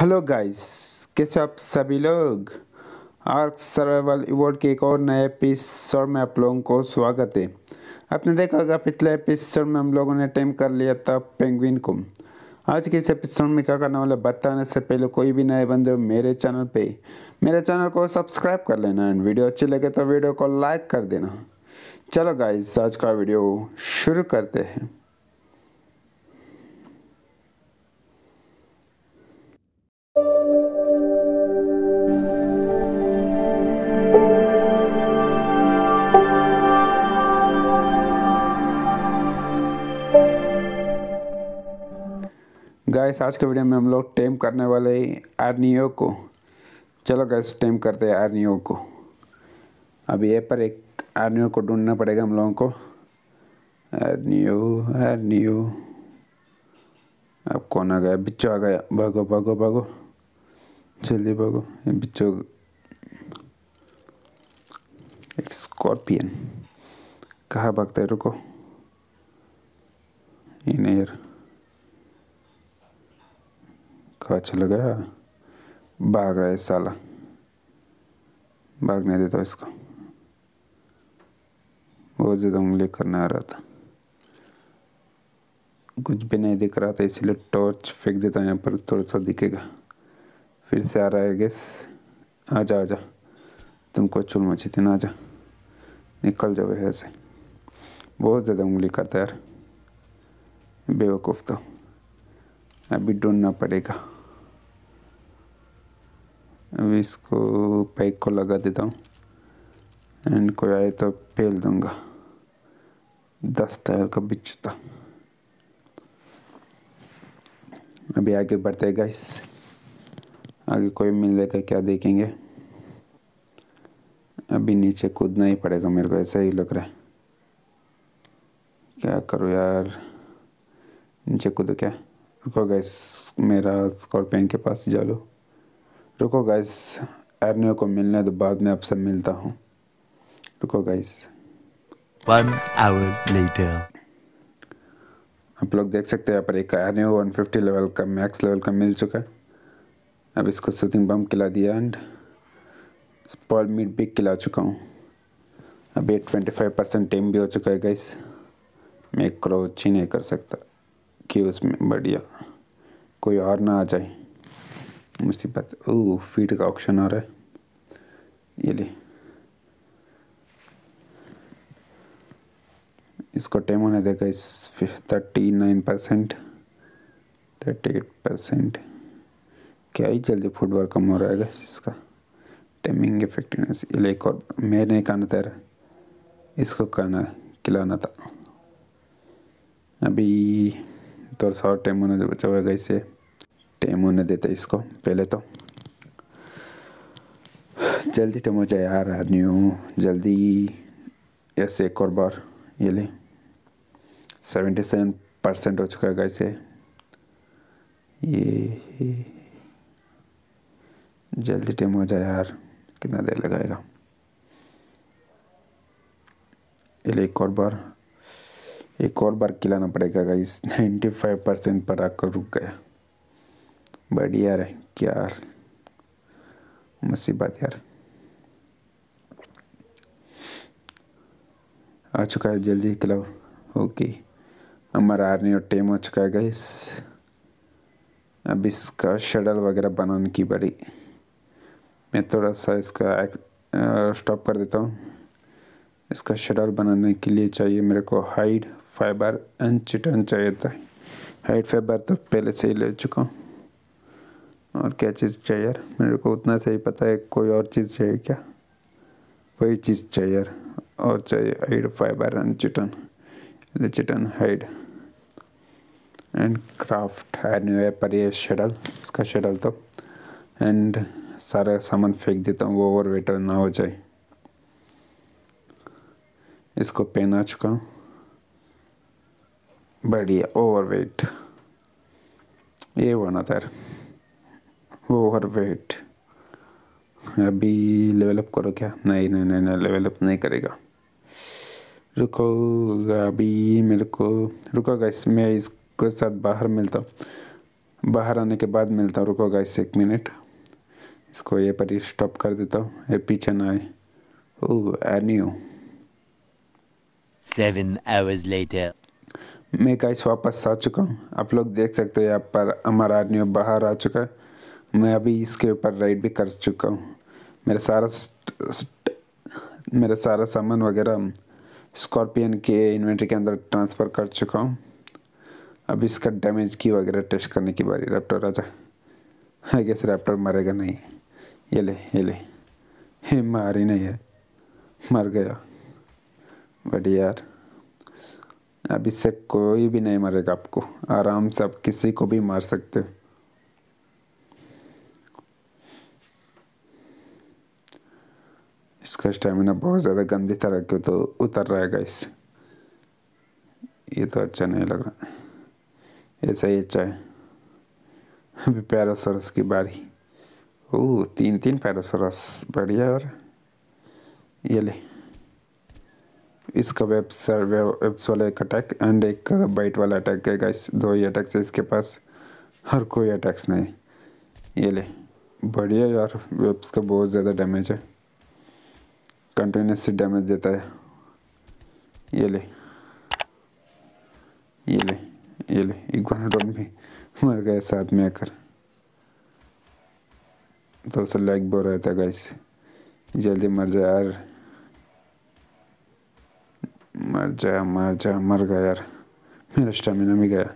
hello guys कैसे आप सभी लोग आर्क सर्वाइवल एवोर्ड के एक और नए एपिसोड में आप लोगों को स्वागत है आपने देखा होगा पिछले एपिसोड में हम लोगों ने अटैम्प कर लिया था पेंगुइन को आज के इस एपिसोड में क्या करने वाले बताने से पहले कोई भी नए बंदे हो मेरे चैनल पे मेरे चैनल को सब्सक्राइब कर लेना एंड वीडियो अच्छी लगे तो वीडियो को लाइक कर देना चलो गाइस आज का वीडियो शुरू करते हैं गाइस आज के वीडियो में हम लोग टेम करने वाले आर्नियो को चलो गाइस टेम करते हैं आर्नियो को अब ये पर एक आर्नियो को ढूंढना पड़ेगा हम लोगों को आर्नियो आर्नियो अब कौन आ गया बिच्चो आ गया भागो भागो भागो जल्दी भागो बिच्चो एक स्कॉर्पियन कहाँ भागते रुको ये नहीं यार को अच्छा लगा भाग रहा है साला भागने देता तो इसको बहुत ज़्यादा उंगली करना आ रहा था कुछ भी नहीं दिख रहा था इसीलिए टॉर्च फेंक देता यहाँ पर थोड़ा सा दिखेगा फिर से आ रहा है गैस आ जा आ जा तुमको चुल मची थी ना आ जा निकल जाओ यहाँ से बहुत ज़्यादा उंगली करता यार बेवकूफ़ तो अभी ढूंढना पड़ेगा अब इसको पैक को लगा देता हूँ एंड कोई आए तो फेल दूंगा दस टायर का बिच्छता अभी आगे बढ़ते हैं गाइस आगे कोई मिल जाएगा क्या देखेंगे अभी नीचे कूदना ही पड़ेगा मेरे को ऐसा ही लग रहा है क्या करो यार नीचे कूदो क्या रुको गैस मेरा स्कॉर्पियन के पास जा लो रुको गाइस एरनो को मिलने तो बाद में आपसे मिलता हूँ रुको गाइस वन आवर लेटर आप लोग देख सकते हैं यहाँ पर एक एरनो 150 लेवल का मैक्स लेवल का मिल चुका है अब इसको सूथिंग बम खिला दिया एंड स्पॉल मीट भी खिला चुका हूँ अभी फाइव परसेंट टेम भी हो चुका है गाइस मैं क्रोच ही नहीं कर सकता कि उसमें बढ़िया कोई और ना आ जाए मुसीबत ओ फीड का ऑप्शन आ रहा है ये ले इसको टाइम होने देगा इस thirty nine percent thirty eight percent क्या ही जल्दी फुटबॉल कम हो रहा है इसका टाइमिंग इफेक्टिवनेस ये एक और मैंने खाना तैयार इसको कहना खिलाना था अभी थोड़ा तो सा और टाइम होने बचा हुआ है इसे टाइम होने देते इसको पहले तो जल्दी टेम हो जाए यार आदमी हूँ जल्दी यस एक और बार ये ले सेवेंटी सेवन परसेंट हो चुका है कैसे ये जल्दी टाइम हो जाए यार कितना देर लगाएगा ये एक और बार एक और बार खिलाना पड़ेगा गाइस फाइव परसेंट पर आकर रुक गया बड़ी यार क्या यार मुसीबत यार आ चुका है जल्दी क्लब ओके हमारा आर्मी और टेम हो चुका है गाइस अब इसका शटल वगैरह बनाने की बड़ी मैं थोड़ा सा इसका स्टॉप कर देता हूँ इसका शटल बनाने के लिए चाहिए मेरे को हाइड फाइबर एंड चिटन चाहिए था हाइड फाइबर तो पहले से ही ले चुका हूँ और क्या चीज़ चाहिए यार मेरे को उतना सही पता है कोई और चीज़ चाहिए क्या वही चीज़ चाहिए यार और चाहिए hide fibre and chitin chitin hide and craft and पर ये शटल इसका शेडल तो एंड सारा सामान फेंक देता हूँ वो ओवर वेटर ना हो जाए इसको पहना चुका हूँ बढ़िया ओवर वेट ये बना था यार वो ओवर वेट अभी लेवलअप करो क्या नहीं नहीं नहीं नहीं लेवल नहीं करेगा रुको अभी मेरे को रुको गैस मैं इसके साथ बाहर मिलता हूँ बाहर आने के बाद मिलता हूँ रुको गाइस एक मिनट इसको ये पर ही स्टॉप कर देता हूँ ये पीछे ना आए oh any seven hours later मैं गैस वापस आ चुका हूँ आप लोग देख सकते हो यहाँ पर हमारा आदमी बाहर आ चुका है मैं अभी इसके ऊपर राइड भी कर चुका हूँ मेरा सारा मेरा सारा सामान वगैरह स्कॉर्पियन के इन्वेंट्री के अंदर ट्रांसफ़र कर चुका हूँ अब इसका डैमेज की वगैरह टेस्ट करने की बारी रैप्टर राजा है कैसे रैप्टर मरेगा नहीं ये ले ये ले हे मार ही नहीं है मर गया बढ़िया यार अब इससे कोई भी नहीं मरेगा आपको आराम से आप किसी को भी मार सकते हो का स्टेमिना बहुत ज़्यादा गंदी तरह के तो उतर रहा है गैस ये तो अच्छा नहीं लग रहा ऐसा ही अच्छा है अभी पैरासोरस की बारी ओह तीन तीन पैरासोरस बढ़िया और ये ले इसका वेब सर वेब्स वाला एक अटैक एंड एक बाइट वाला अटैक है गाइस दो ही अटैक्स है इसके पास हर कोई अटैक्स नहीं ये ले बढ़िया यार वेब्स का बहुत ज़्यादा डैमेज है कंटिन्यूसली डैमेज देता है ये ले ये ले ये ले इग्वानाडोन तो भी मर गए साथ में आकर थोड़ा सा लैग बो रहा था गाइस जल्दी मर जाए यार मर जा मर जा मर गया यार मेरा स्टेमिना भी गया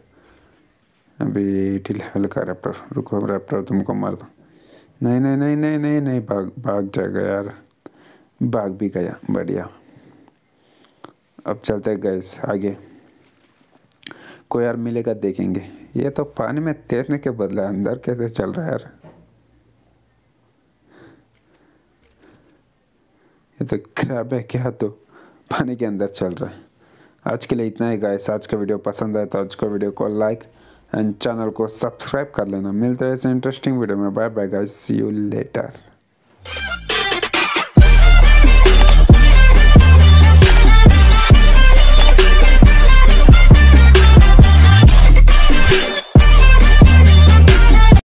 अभी ढीला हल्का रैप्टर रुको रैप्टर तुमको मार दो नहीं नहीं नहीं नहीं नहीं नहीं भाग भाग जाएगा यार भाग भी गया बढ़िया अब चलते गर्ल्स आगे कोई यार मिलेगा देखेंगे ये तो पानी में तैरने के बदले अंदर कैसे चल रहा है यार ये तो खराब है क्या तो पानी के अंदर चल रहा है आज के लिए इतना ही गाइस आज का वीडियो पसंद आया तो आज का वीडियो को लाइक एंड चैनल को सब्सक्राइब कर लेना मिलते हैं ऐसे इंटरेस्टिंग वीडियो में bye bye guys see you letter